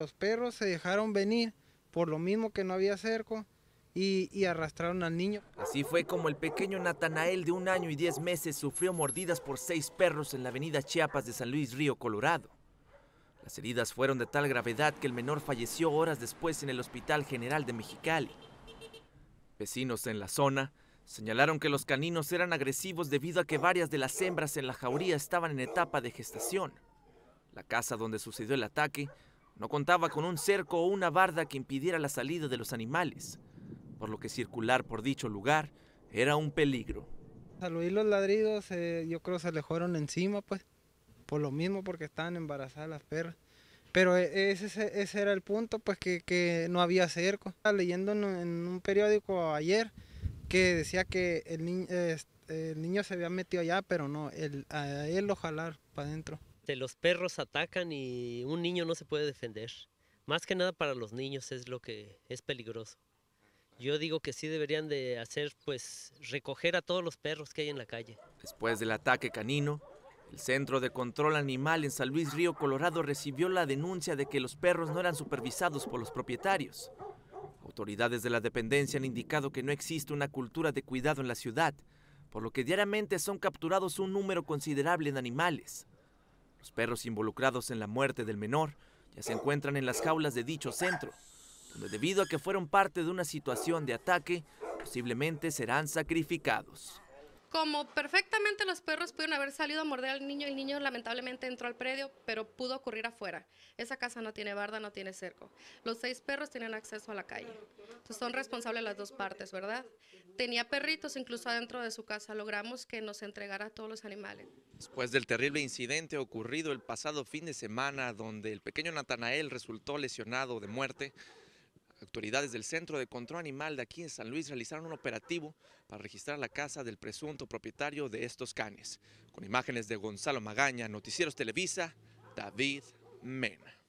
Los perros se dejaron venir por lo mismo que no había cerco y, arrastraron al niño. Así fue como el pequeño Natanael de un año y diez meses sufrió mordidas por seis perros en la avenida Chiapas de San Luis Río, Colorado. Las heridas fueron de tal gravedad que el menor falleció horas después en el Hospital General de Mexicali. Vecinos en la zona señalaron que los caninos eran agresivos debido a que varias de las hembras en la jauría estaban en etapa de gestación. La casa donde sucedió el ataque no contaba con un cerco o una barda que impidiera la salida de los animales, por lo que circular por dicho lugar era un peligro. Al oír los ladridos, eh, yo creo se alejaron encima, pues, por lo mismo, porque estaban embarazadas las perras. Pero e, ese, era el punto, pues, que, no había cerco. Estaba leyendo en, un periódico ayer que decía que el, niño se había metido allá, pero no, el, a él lo jalar para adentro. Este, los perros atacan y un niño no se puede defender. Más que nada para los niños es lo que es peligroso. Yo digo que sí deberían de hacer, pues, recoger a todos los perros que hay en la calle. Después del ataque canino, el Centro de Control Animal en San Luis Río, Colorado, recibió la denuncia de que los perros no eran supervisados por los propietarios. Autoridades de la dependencia han indicado que no existe una cultura de cuidado en la ciudad, por lo que diariamente son capturados un número considerable de animales. Los perros involucrados en la muerte del menor ya se encuentran en las jaulas de dicho centro, donde debido a que fueron parte de una situación de ataque, posiblemente serán sacrificados. Como perfectamente los perros pudieron haber salido a morder al niño, el niño lamentablemente entró al predio, pero pudo ocurrir afuera. Esa casa no tiene barda, no tiene cerco. Los seis perros tienen acceso a la calle. son responsables las dos partes, ¿verdad? Tenía perritos incluso adentro de su casa. Logramos que nos entregara a todos los animales. Después del terrible incidente ocurrido el pasado fin de semana, donde el pequeño Natanael resultó lesionado de muerte, Autoridades del Centro de Control Animal de aquí en San Luis realizaron un operativo para registrar la casa del presunto propietario de estos canes. Con imágenes de Gonzalo Magaña, Noticieros Televisa, David Mena.